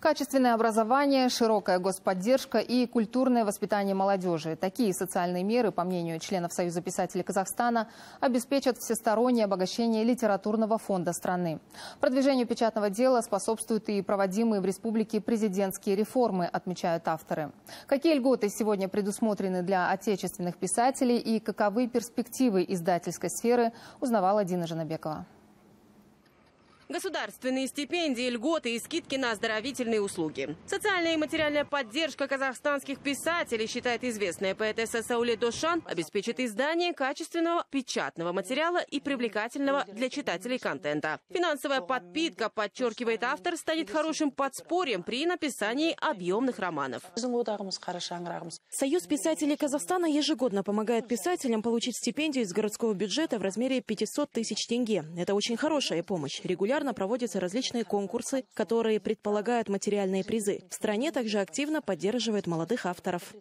Качественное образование, широкая господдержка и культурное воспитание молодежи. Такие социальные меры, по мнению членов Союза писателей Казахстана, обеспечат всестороннее обогащение литературного фонда страны. Продвижению печатного дела способствуют и проводимые в республике президентские реформы, отмечают авторы. Какие льготы сегодня предусмотрены для отечественных писателей и каковы перспективы издательской сферы, узнавала Дина Жанабекова государственные стипендии, льготы и скидки на оздоровительные услуги. Социальная и материальная поддержка казахстанских писателей, считает известная поэтесса Сауле Дошан, обеспечит издание качественного печатного материала и привлекательного для читателей контента. Финансовая подпитка, подчеркивает автор, станет хорошим подспорьем при написании объемных романов. Союз писателей Казахстана ежегодно помогает писателям получить стипендию из городского бюджета в размере 500 тысяч тенге. Это очень хорошая помощь. Регулярно регулярно проводятся различные конкурсы, которые предполагают материальные призы. В стране также активно поддерживает молодых авторов.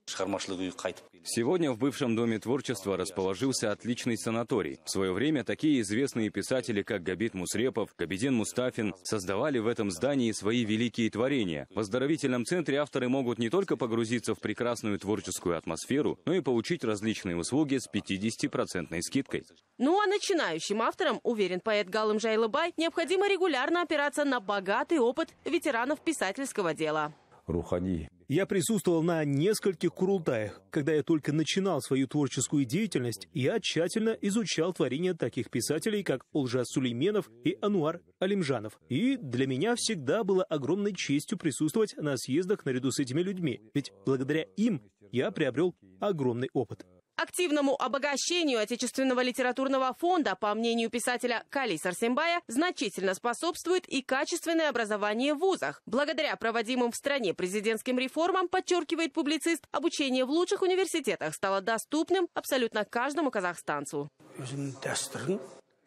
Сегодня в бывшем Доме творчества расположился отличный санаторий. В свое время такие известные писатели, как Габит Мусрепов, Габидин Мустафин, создавали в этом здании свои великие творения. В оздоровительном центре авторы могут не только погрузиться в прекрасную творческую атмосферу, но и получить различные услуги с 50% скидкой. Ну а начинающим авторам, уверен поэт Галым Жайлыбай, необходимо регулярно опираться на богатый опыт ветеранов писательского дела. Рухани. Я присутствовал на нескольких курултаях. Когда я только начинал свою творческую деятельность, я тщательно изучал творения таких писателей, как Олжас Сулейменов и Ануар Алимжанов. И для меня всегда было огромной честью присутствовать на съездах наряду с этими людьми, ведь благодаря им я приобрел огромный опыт. Активному обогащению отечественного литературного фонда, по мнению писателя Кали Сарсимбая, значительно способствует и качественное образование в вузах. Благодаря проводимым в стране президентским реформам, подчеркивает публицист, обучение в лучших университетах стало доступным абсолютно каждому казахстанцу.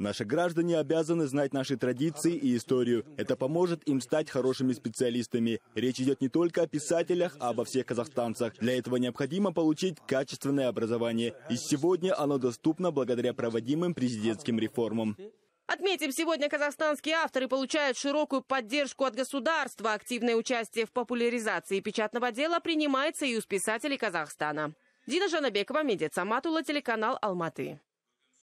Наши граждане обязаны знать наши традиции и историю. Это поможет им стать хорошими специалистами. Речь идет не только о писателях, а обо всех казахстанцах. Для этого необходимо получить качественное образование. И сегодня оно доступно благодаря проводимым президентским реформам. Отметим, сегодня казахстанские авторы получают широкую поддержку от государства. Активное участие в популяризации печатного дела принимается и у писателей Казахстана. Дина Жанабекова, Медет Саматула, телеканал Алматы.